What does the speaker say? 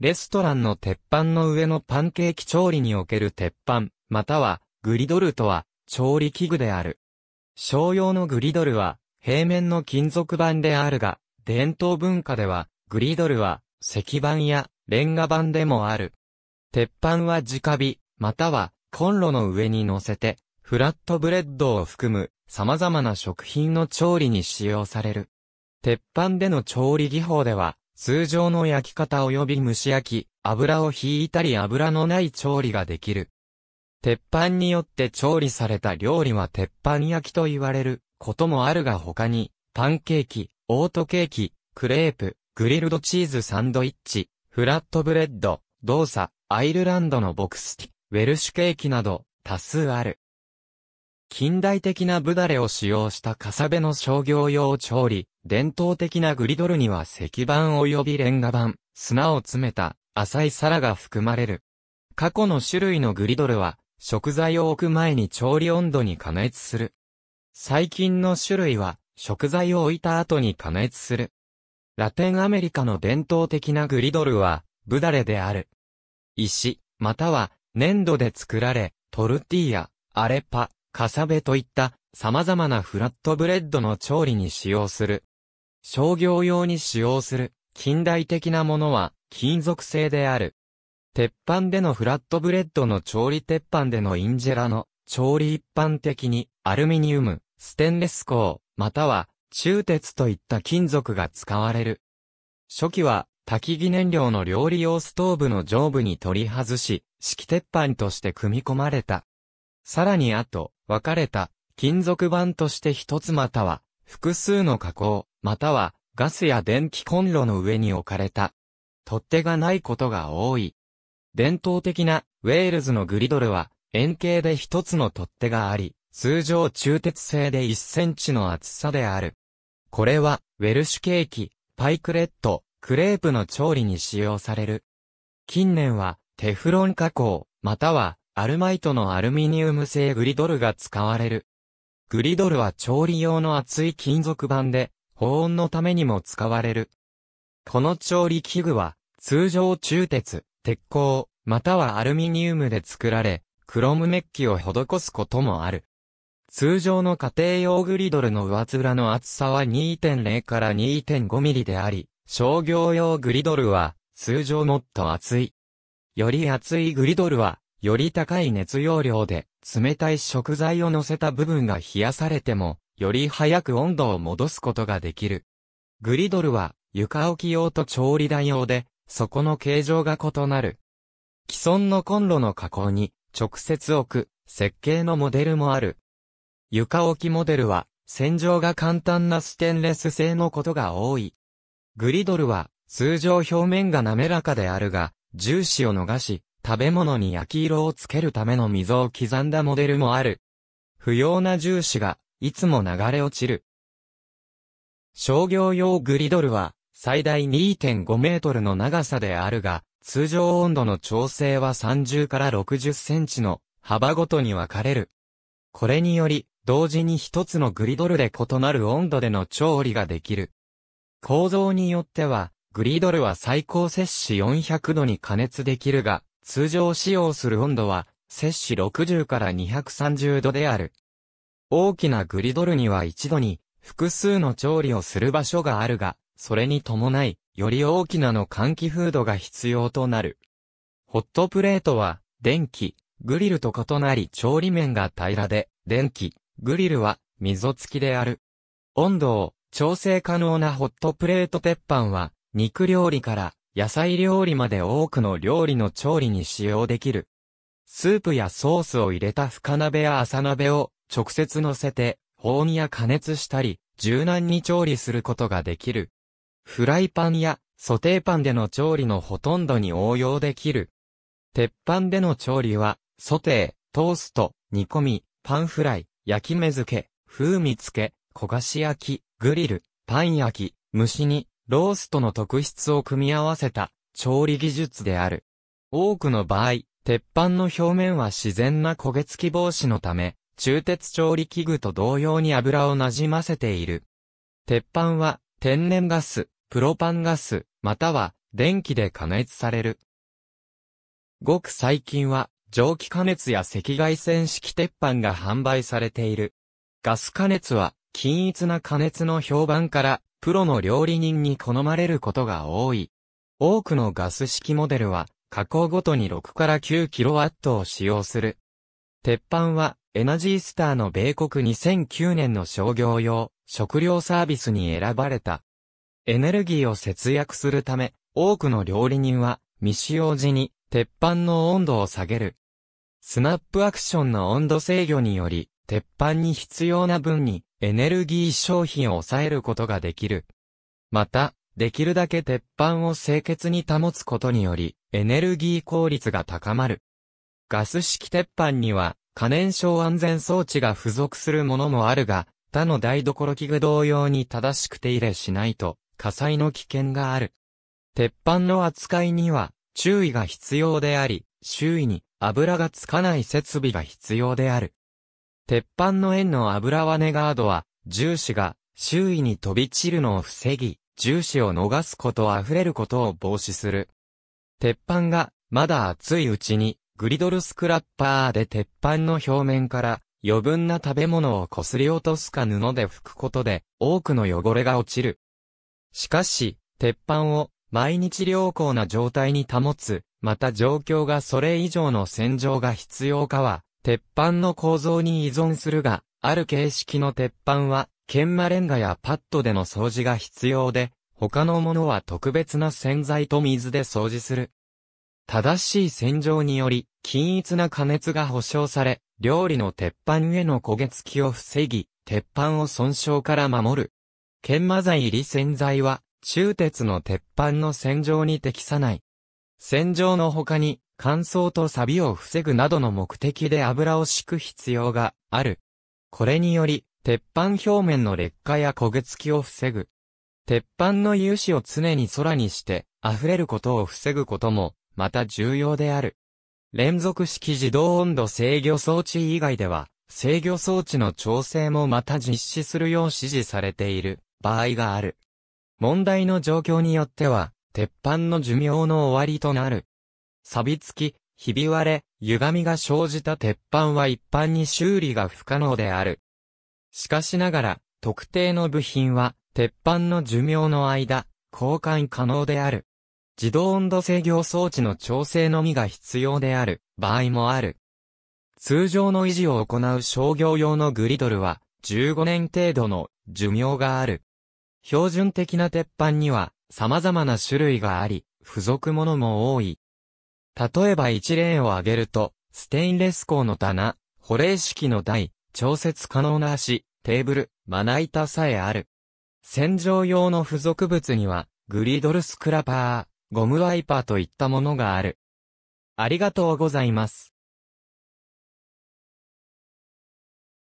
レストランの鉄板の上のパンケーキ調理における鉄板、またはグリドルとは調理器具である。商用のグリドルは平面の金属板であるが、伝統文化ではグリドルは石板やレンガ板でもある。鉄板は直火、またはコンロの上に乗せて、フラットブレッドを含む様々な食品の調理に使用される。鉄板での調理技法では、通常の焼き方及び蒸し焼き、油を引いたり油のない調理ができる。鉄板によって調理された料理は鉄板焼きと言われることもあるが他に、パンケーキ、オートケーキ、クレープ、グリルドチーズサンドイッチ、フラットブレッド、動作、アイルランドのボクスティ、ウェルシュケーキなど、多数ある。近代的なブダレを使用したカサベの商業用調理、伝統的なグリドルには石板及びレンガ板、砂を詰めた浅い皿が含まれる。過去の種類のグリドルは、食材を置く前に調理温度に加熱する。最近の種類は、食材を置いた後に加熱する。ラテンアメリカの伝統的なグリドルは、ブダレである。石、または、粘土で作られ、トルティーヤ、アレパ、カサベといった、様々なフラットブレッドの調理に使用する、商業用に使用する近代的なものは金属製である。鉄板でのフラットブレッドの調理鉄板でのインジェラの調理一般的にアルミニウム、ステンレス鋼、または中鉄といった金属が使われる。初期は焚き木燃料の料理用ストーブの上部に取り外し、式鉄板として組み込まれた。さらに後、分かれた金属板として一つまたは複数の加工、またはガスや電気コンロの上に置かれた。取っ手がないことが多い。伝統的なウェールズのグリドルは円形で一つの取っ手があり、通常中鉄製で1センチの厚さである。これはウェルシュケーキ、パイクレット、クレープの調理に使用される。近年はテフロン加工、またはアルマイトのアルミニウム製グリドルが使われる。グリドルは調理用の厚い金属板で保温のためにも使われる。この調理器具は、通常中鉄、鉄鋼、またはアルミニウムで作られ、クロムメッキを施すこともある。通常の家庭用グリドルの上面の厚さは2.0から2.5ミリであり、商業用グリドルは通常もっと厚い。より厚いグリドルは、より高い熱容量で冷たい食材を乗せた部分が冷やされてもより早く温度を戻すことができる。グリドルは、床置き用と調理台用で、底の形状が異なる。既存のコンロの加工に、直接置く、設計のモデルもある。床置きモデルは、洗浄が簡単なステンレス製のことが多い。グリドルは、通常表面が滑らかであるが、重視を逃し、食べ物に焼き色をつけるための溝を刻んだモデルもある。不要な重視がいつも流れ落ちる。商業用グリドルは、最大2.5メートルの長さであるが、通常温度の調整は30から60センチの幅ごとに分かれる。これにより、同時に一つのグリドルで異なる温度での調理ができる。構造によっては、グリドルは最高摂氏400度に加熱できるが、通常使用する温度は摂氏60から230度である。大きなグリドルには一度に複数の調理をする場所があるが、それに伴い、より大きなの換気フードが必要となる。ホットプレートは、電気、グリルと異なり調理面が平らで、電気、グリルは溝付きである。温度を調整可能なホットプレート鉄板は、肉料理から野菜料理まで多くの料理の調理に使用できる。スープやソースを入れた深鍋や浅鍋を直接乗せて、保温や加熱したり、柔軟に調理することができる。フライパンやソテーパンでの調理のほとんどに応用できる。鉄板での調理は、ソテー、トースト、煮込み、パンフライ、焼き目付け、風味付け、焦がし焼き、グリル、パン焼き、蒸し煮、ローストの特質を組み合わせた調理技術である。多くの場合、鉄板の表面は自然な焦げ付き防止のため、鋳鉄調理器具と同様に油をなじませている。鉄板は天然ガス、プロパンガス、または電気で加熱される。ごく最近は蒸気加熱や赤外線式鉄板が販売されている。ガス加熱は均一な加熱の評判からプロの料理人に好まれることが多い。多くのガス式モデルは加工ごとに6から 9kW を使用する。鉄板は、エナジースターの米国2009年の商業用、食料サービスに選ばれた。エネルギーを節約するため、多くの料理人は、未使用時に、鉄板の温度を下げる。スナップアクションの温度制御により、鉄板に必要な分に、エネルギー消費を抑えることができる。また、できるだけ鉄板を清潔に保つことにより、エネルギー効率が高まる。ガス式鉄板には、可燃症安全装置が付属するものもあるが、他の台所器具同様に正しく手入れしないと、火災の危険がある。鉄板の扱いには、注意が必要であり、周囲に油がつかない設備が必要である。鉄板の円の油はネガードは、重視が周囲に飛び散るのを防ぎ、重視を逃すこと溢れることを防止する。鉄板がまだ熱いうちにグリドルスクラッパーで鉄板の表面から余分な食べ物をこすり落とすか布で拭くことで多くの汚れが落ちる。しかし、鉄板を毎日良好な状態に保つ、また状況がそれ以上の洗浄が必要かは、鉄板の構造に依存するが、ある形式の鉄板は、研磨レンガやパッドでの掃除が必要で、他のものは特別な洗剤と水で掃除する正しい洗浄により、均一な加熱が保証され、料理の鉄板への焦げ付きを防ぎ、鉄板を損傷から守る。研磨剤入り洗剤は、中鉄の鉄板の洗浄に適さない。洗浄の他に、乾燥と錆を防ぐなどの目的で油を敷く必要がある。これにより、鉄板表面の劣化や焦げ付きを防ぐ。鉄板の融資を常に空にして、溢れることを防ぐこともまた重要である。連続式自動温度制御装置以外では、制御装置の調整もまた実施するよう指示されている場合がある。問題の状況によっては、鉄板の寿命の終わりとなる。錆びつき、ひび割れ、歪みが生じた鉄板は一般に修理が不可能である。しかしながら、特定の部品は、鉄板の寿命の間、交換可能である。自動温度制御装置の調整のみが必要である場合もある。通常の維持を行う商業用のグリドルは15年程度の寿命がある。標準的な鉄板には様々な種類があり、付属ものも多い。例えば一例を挙げると、ステインレス鋼の棚、保冷式の台、調節可能な足、テーブル、まな板さえある。洗浄用の付属物には、グリドルスクラパー、ゴムワイパーといったものがある。ありがとうございます。